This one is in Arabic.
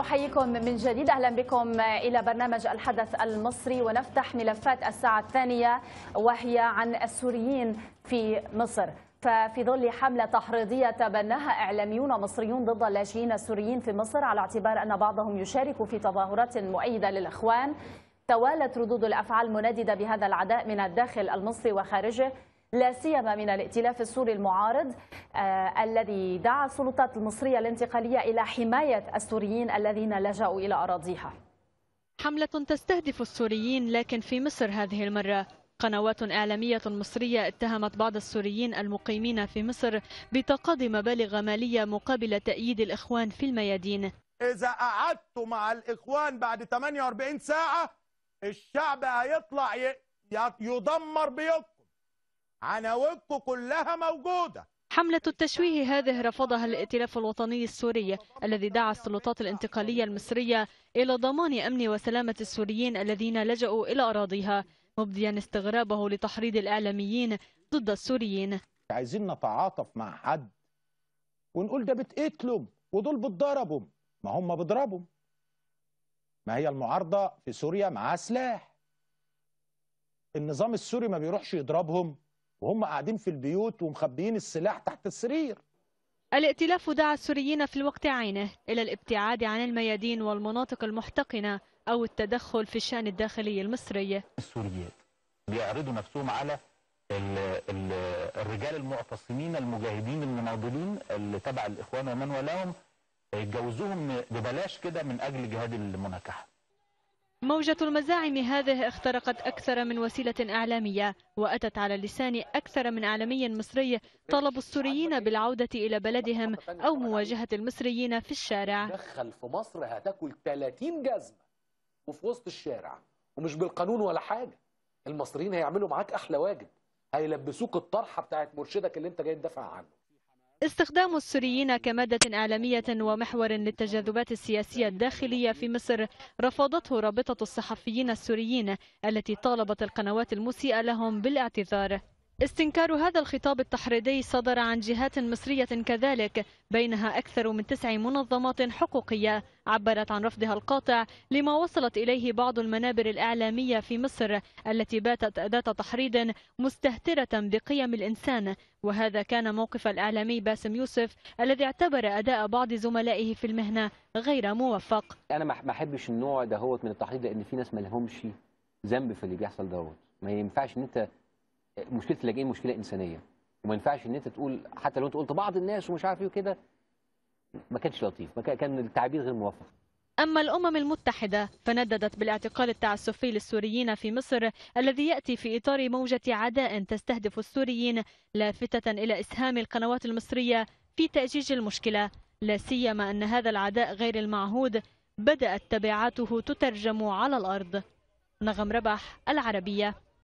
أحييكم من جديد أهلا بكم إلى برنامج الحدث المصري ونفتح ملفات الساعة الثانية وهي عن السوريين في مصر ففي ظل حملة تحريضية تبناها إعلاميون مصريون ضد اللاجئين السوريين في مصر على اعتبار أن بعضهم يشارك في تظاهرات مؤيدة للإخوان توالت ردود الأفعال منددة بهذا العداء من الداخل المصري وخارجه لا سيما من الائتلاف السوري المعارض آه الذي دعا السلطات المصرية الانتقالية إلى حماية السوريين الذين لجأوا إلى أراضيها حملة تستهدف السوريين لكن في مصر هذه المرة قنوات إعلامية مصرية اتهمت بعض السوريين المقيمين في مصر بتقاضي مبالغ مالية مقابل تأييد الإخوان في الميادين إذا قعدتوا مع الإخوان بعد 48 ساعة الشعب هيطلع يدمر بيوتكم عناوينكم كلها موجودة حملة التشويه هذه رفضها الائتلاف الوطني السوري الذي دعا السلطات الانتقالية المصرية إلى ضمان أمن وسلامة السوريين الذين لجأوا إلى أراضيها مبديا استغرابه لتحريض الإعلاميين ضد السوريين عايزين نتعاطف مع حد ونقول ده بتقتلهم ودول بتضربهم ما هم بيضربهم ما هي المعارضة في سوريا معاها سلاح النظام السوري ما بيروحش يضربهم وهم قاعدين في البيوت ومخبيين السلاح تحت السرير الائتلاف دعا السوريين في الوقت عينه إلى الابتعاد عن الميادين والمناطق المحتقنة أو التدخل في الشأن الداخلي المصري السوريات بيعرضوا نفسهم على الـ الـ الرجال المعتصمين المجاهدين المناضلين اللي تبع الإخوان ومن ولاهم يتجوزوهم ببلاش كده من أجل جهاد المناكحة موجة المزاعم هذه اخترقت أكثر من وسيلة إعلامية وأتت على لسان أكثر من إعلامي مصري طلب السوريين بالعودة إلى بلدهم أو مواجهة المصريين في الشارع دخل في مصر هتاكل 30 جزمة وفي وسط الشارع ومش بالقانون ولا حاجة المصريين هيعملوا معاك أحلى واجب هيلبسوك الطرحة بتاعت مرشدك اللي انت جاي تدافع عنه استخدام السوريين كمادة إعلامية ومحور للتجاذبات السياسية الداخلية في مصر رفضته رابطة الصحفيين السوريين التي طالبت القنوات المسيئة لهم بالاعتذار استنكار هذا الخطاب التحريضي صدر عن جهات مصرية كذلك بينها أكثر من تسع منظمات حقوقية عبرت عن رفضها القاطع لما وصلت إليه بعض المنابر الإعلامية في مصر التي باتت أداة تحريض مستهترة بقيم الإنسان وهذا كان موقف الإعلامي باسم يوسف الذي اعتبر أداء بعض زملائه في المهنة غير موفق أنا ما أحبش النوع دهوت من التحريض لأن في ناس ما لهمش ذنب في اللي بيحصل دهوت ما ينفعش إن أنت مشكله اللاجئين مشكله انسانيه وما ينفعش ان انت تقول حتى لو انت قلت بعض الناس ومش عارف ايه وكده ما كانش لطيف ما كان التعبير غير موفق أما الأمم المتحدة فنددت بالاعتقال التعسفي للسوريين في مصر الذي يأتي في إطار موجة عداء تستهدف السوريين لافتة إلى إسهام القنوات المصرية في تأجيج المشكلة لا سيما أن هذا العداء غير المعهود بدأت تبعاته تترجم على الأرض نغم ربح العربية